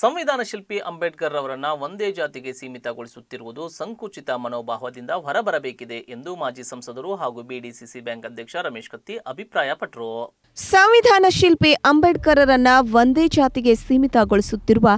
ಸಂವಿಧಾನ ಶಿಲ್ಪಿ ಅಂಬೇಡ್ಕರ್ ಅವರನ್ನ ಒಂದೇ ಜಾತಿಗೆ ಸೀಮಿತಗೊಳಿಸುತ್ತಿರುವುದು ಸಂಕುಚಿತ ಮನೋಭಾವದಿಂದ ಹೊರಬರಬೇಕಿದೆ ಎಂದು ಮಾಜಿ ಸಂಸದರು ಹಾಗೂ ಬಿಡಿಸಿಸಿ ಬ್ಯಾಂಕ್ ಅಧ್ಯಕ್ಷ ರಮೇಶ್ ಕತ್ತಿ ಅಭಿಪ್ರಾಯಪಟ್ಟರು ಸಂವಿಧಾನ ಶಿಲ್ಪಿ ಅಂಬೇಡ್ಕರ್ರನ್ನ ಒಂದೇ ಜಾತಿಗೆ ಸೀಮಿತಗೊಳಿಸುತ್ತಿರುವ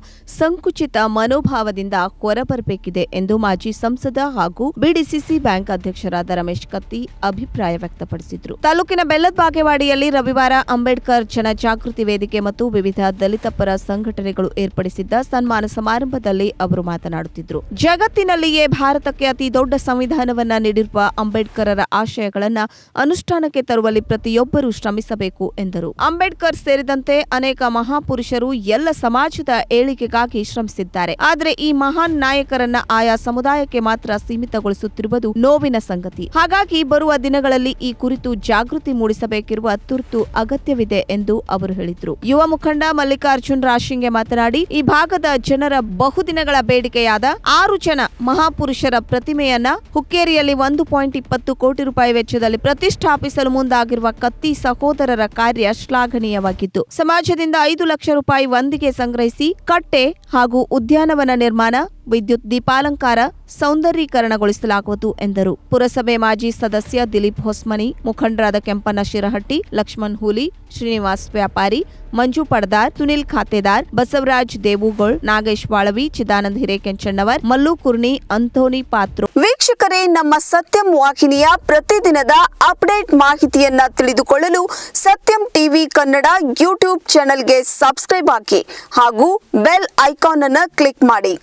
ಸಂಕುಚಿತ ಮನೋಭಾವದಿಂದ ಹೊರಬರಬೇಕಿದೆ ಎಂದು ಮಾಜಿ ಸಂಸದ ಹಾಗೂ ಬಿಡಿಸಿಸಿ ಬ್ಯಾಂಕ್ ಅಧ್ಯಕ್ಷರಾದ ರಮೇಶ್ ಕತ್ತಿ ಅಭಿಪ್ರಾಯ ವ್ಯಕ್ತಪಡಿಸಿದರು ತಾಲೂಕಿನ ಬೆಲ್ಲದ ಬಾಗೇವಾಡಿಯಲ್ಲಿ ರವಿವಾರ ಅಂಬೇಡ್ಕರ್ ಜನಜಾಗೃತಿ ವೇದಿಕೆ ಮತ್ತು ವಿವಿಧ ದಲಿತ ಪರ ಸಂಘಟನೆಗಳು ಏರ್ಪಡಿಸಿದ್ದಾರೆ ಏರ್ಪಡಿಸಿದ್ದ ಸನ್ಮಾನ ಸಮಾರಂಭದಲ್ಲಿ ಅವರು ಮಾತನಾಡುತ್ತಿದ್ದರು ಜಗತ್ತಿನಲ್ಲಿಯೇ ಭಾರತಕ್ಕೆ ಅತಿ ದೊಡ್ಡ ಸಂವಿಧಾನವನ್ನ ನೀಡಿರುವ ಅಂಬೇಡ್ಕರರ ಆಶಯಗಳನ್ನ ಅನುಷ್ಠಾನಕ್ಕೆ ತರುವಲ್ಲಿ ಪ್ರತಿಯೊಬ್ಬರೂ ಶ್ರಮಿಸಬೇಕು ಎಂದರು ಅಂಬೇಡ್ಕರ್ ಸೇರಿದಂತೆ ಅನೇಕ ಮಹಾಪುರುಷರು ಎಲ್ಲ ಸಮಾಜದ ಏಳಿಗೆಗಾಗಿ ಶ್ರಮಿಸಿದ್ದಾರೆ ಆದರೆ ಈ ಮಹಾನ್ ನಾಯಕರನ್ನ ಆಯಾ ಸಮುದಾಯಕ್ಕೆ ಮಾತ್ರ ಸೀಮಿತಗೊಳಿಸುತ್ತಿರುವುದು ನೋವಿನ ಸಂಗತಿ ಹಾಗಾಗಿ ಬರುವ ದಿನಗಳಲ್ಲಿ ಈ ಕುರಿತು ಜಾಗೃತಿ ಮೂಡಿಸಬೇಕಿರುವ ತುರ್ತು ಅಗತ್ಯವಿದೆ ಎಂದು ಅವರು ಹೇಳಿದರು ಯುವ ಮುಖಂಡ ಮಲ್ಲಿಕಾರ್ಜುನ್ ರಾಶಿಂಗೆ ಮಾತನಾಡಿ ಈ ಭಾಗದ ಜನರ ಬಹುದಿನಗಳ ಬೇಡಿಕೆಯಾದ ಆರು ಜನ ಮಹಾಪುರುಷರ ಪ್ರತಿಮೆಯನ್ನ ಹುಕ್ಕೇರಿಯಲ್ಲಿ ಒಂದು ಪಾಯಿಂಟ್ ಇಪ್ಪತ್ತು ಕೋಟಿ ರೂಪಾಯಿ ವೆಚ್ಚದಲ್ಲಿ ಪ್ರತಿಷ್ಠಾಪಿಸಲು ಮುಂದಾಗಿರುವ ಕತ್ತಿ ಸಹೋದರರ ಕಾರ್ಯ ಶ್ಲಾಘನೀಯವಾಗಿದ್ದು ಸಮಾಜದಿಂದ ಐದು ಲಕ್ಷ ರೂಪಾಯಿ ಒಂದಿಗೆ ಸಂಗ್ರಹಿಸಿ ಕಟ್ಟೆ ಹಾಗೂ ಉದ್ಯಾನವನ ನಿರ್ಮಾಣ ವಿದ್ಯುತ್ ದೀಪಾಲಂಕಾರ ಸೌಂದರ್ಯೀಕರಣಗೊಳಿಸಲಾಗುವುದು ಎಂದರು ಪುರಸಭೆ ಮಾಜಿ ಸದಸ್ಯ ದಿಲೀಪ್ ಹೊಸ್ಮನಿ ಮುಖಂಡರಾದ ಕೆಂಪನ ಶಿರಹಟ್ಟಿ ಲಕ್ಷ್ಮಣ್ ಹುಲಿ ಶ್ರೀನಿವಾಸ್ ವ್ಯಾಪಾರಿ ಮಂಜು ಪಡ್ದಾರ್ ಸುನಿಲ್ ಖಾತೆದಾರ್ ಬಸವರಾಜ್ ದೇವುಗೋಳ್ ನಾಗೇಶ್ ವಾಳವಿ ಚಿದಾನಂದ ಹಿರೇಕೆಂಚಣ್ಣವರ್ ಮಲ್ಲು ಕುರ್ಣಿ ಅಂಥೋನಿ ಪಾತ್ರೋ ವೀಕ್ಷಕರೇ ನಮ್ಮ ಸತ್ಯಂ ವಾಹಿನಿಯ ಪ್ರತಿದಿನದ ಅಪ್ಡೇಟ್ ಮಾಹಿತಿಯನ್ನ ತಿಳಿದುಕೊಳ್ಳಲು ಸತ್ಯಂ ಟಿವಿ ಕನ್ನಡ ಯೂಟ್ಯೂಬ್ ಚಾನೆಲ್ಗೆ ಸಬ್ಸ್ಕ್ರೈಬ್ ಹಾಕಿ ಹಾಗೂ ಬೆಲ್ ಐಕಾನ್ ಅನ್ನು ಕ್ಲಿಕ್ ಮಾಡಿ